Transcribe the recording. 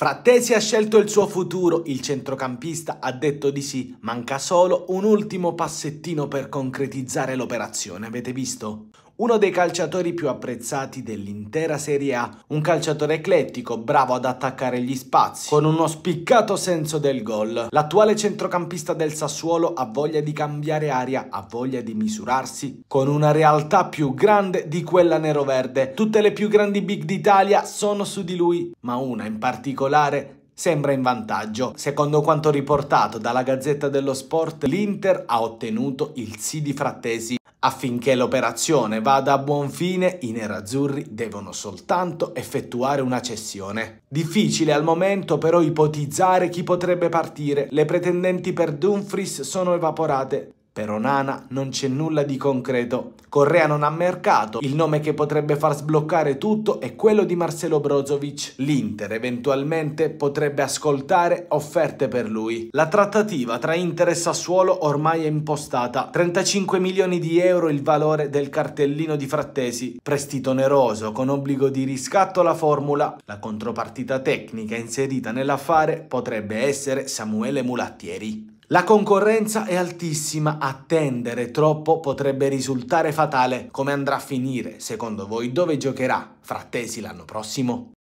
Frattesi ha scelto il suo futuro, il centrocampista ha detto di sì, manca solo un ultimo passettino per concretizzare l'operazione, avete visto? uno dei calciatori più apprezzati dell'intera Serie A, un calciatore eclettico, bravo ad attaccare gli spazi, con uno spiccato senso del gol. L'attuale centrocampista del Sassuolo ha voglia di cambiare aria, ha voglia di misurarsi con una realtà più grande di quella nero-verde. Tutte le più grandi big d'Italia sono su di lui, ma una in particolare sembra in vantaggio. Secondo quanto riportato dalla Gazzetta dello Sport, l'Inter ha ottenuto il sì di Frattesi, Affinché l'operazione vada a buon fine, i nerazzurri devono soltanto effettuare una cessione. Difficile al momento però ipotizzare chi potrebbe partire. Le pretendenti per Dumfries sono evaporate per Onana non c'è nulla di concreto. Correa non ha mercato, il nome che potrebbe far sbloccare tutto è quello di Marcelo Brozovic. L'Inter eventualmente potrebbe ascoltare offerte per lui. La trattativa tra Inter e Sassuolo ormai è impostata. 35 milioni di euro il valore del cartellino di Frattesi, prestito oneroso con obbligo di riscatto alla formula. La contropartita tecnica inserita nell'affare potrebbe essere Samuele Mulattieri. La concorrenza è altissima, attendere troppo potrebbe risultare fatale. Come andrà a finire, secondo voi, dove giocherà? Frattesi l'anno prossimo?